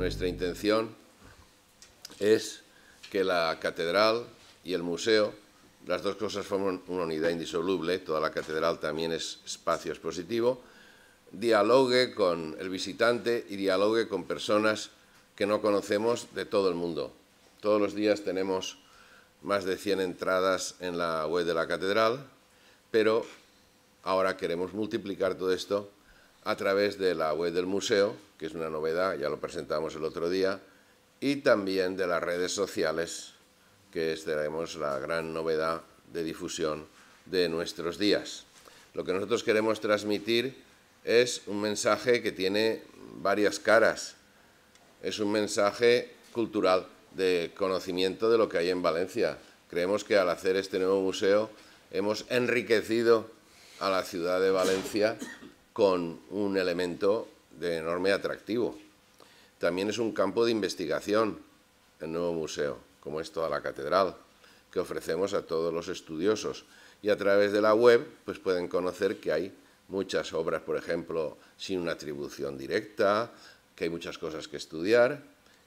Nuestra intención es que la catedral y el museo, las dos cosas forman una unidad indisoluble, toda la catedral también es espacio expositivo, dialogue con el visitante y dialogue con personas que no conocemos de todo el mundo. Todos los días tenemos más de 100 entradas en la web de la catedral, pero ahora queremos multiplicar todo esto a través de la web del museo, que es una novedad, ya lo presentamos el otro día, y también de las redes sociales, que es, la gran novedad de difusión de nuestros días. Lo que nosotros queremos transmitir es un mensaje que tiene varias caras. Es un mensaje cultural, de conocimiento de lo que hay en Valencia. Creemos que al hacer este nuevo museo hemos enriquecido a la ciudad de Valencia con un elemento de enorme atractivo. También es un campo de investigación el nuevo museo, como es toda la catedral, que ofrecemos a todos los estudiosos. Y a través de la web pues pueden conocer que hay muchas obras, por ejemplo, sin una atribución directa, que hay muchas cosas que estudiar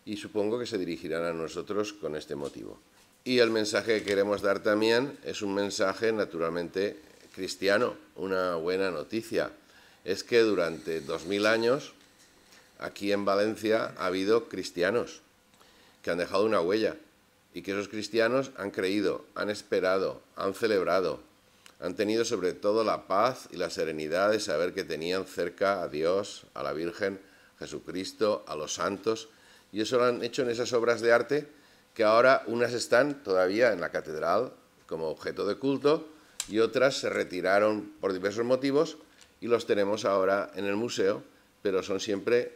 y supongo que se dirigirán a nosotros con este motivo. Y el mensaje que queremos dar también es un mensaje naturalmente cristiano, una buena noticia, es que durante dos mil años aquí en Valencia ha habido cristianos que han dejado una huella y que esos cristianos han creído, han esperado, han celebrado, han tenido sobre todo la paz y la serenidad de saber que tenían cerca a Dios, a la Virgen, Jesucristo, a los santos, y eso lo han hecho en esas obras de arte que ahora unas están todavía en la catedral como objeto de culto y otras se retiraron por diversos motivos y los tenemos ahora en el museo, pero son siempre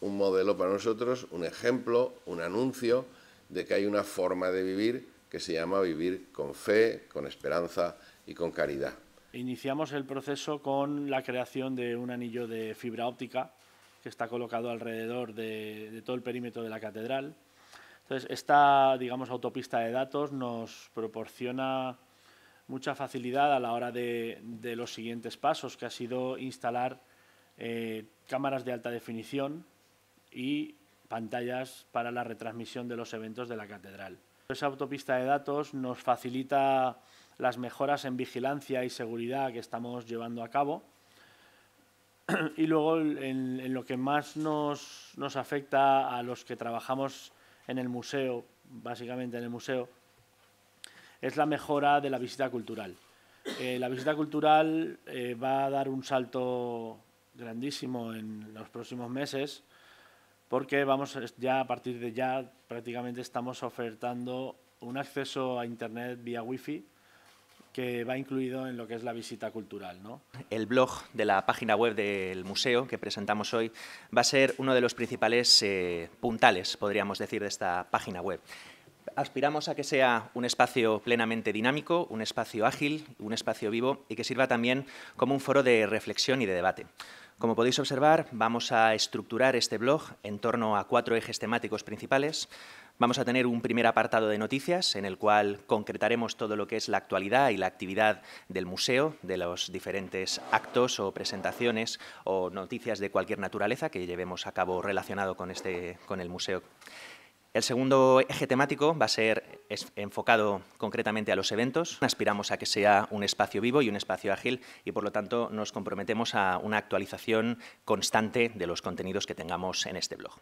un modelo para nosotros, un ejemplo, un anuncio de que hay una forma de vivir que se llama vivir con fe, con esperanza y con caridad. Iniciamos el proceso con la creación de un anillo de fibra óptica que está colocado alrededor de, todo el perímetro de la catedral. Entonces, esta, digamos, autopista de datos nos proporciona mucha facilidad a la hora de, los siguientes pasos, que ha sido instalar eh, cámaras de alta definición y pantallas para la retransmisión de los eventos de la catedral. Esa autopista de datos nos facilita las mejoras en vigilancia y seguridad que estamos llevando a cabo. Y luego, en, lo que más nos afecta a los que trabajamos en el museo, básicamente en el museo, es la mejora de la visita cultural. Eh, la visita cultural eh, va a dar un salto grandísimo en los próximos meses porque vamos ya a partir de ya prácticamente estamos ofertando un acceso a internet vía wifi que va incluido en lo que es la visita cultural. ¿no? El blog de la página web del museo que presentamos hoy va a ser uno de los principales eh, puntales, podríamos decir, de esta página web aspiramos a que sea un espacio plenamente dinámico, un espacio ágil, un espacio vivo y que sirva también como un foro de reflexión y de debate. Como podéis observar, vamos a estructurar este blog en torno a cuatro ejes temáticos principales. Vamos a tener un primer apartado de noticias en el cual concretaremos todo lo que es la actualidad y la actividad del museo, de los diferentes actos o presentaciones o noticias de cualquier naturaleza que llevemos a cabo relacionado con, este, con el museo. El segundo eje temático va a ser enfocado concretamente a los eventos. Aspiramos a que sea un espacio vivo y un espacio ágil y, por lo tanto, nos comprometemos a una actualización constante de los contenidos que tengamos en este blog.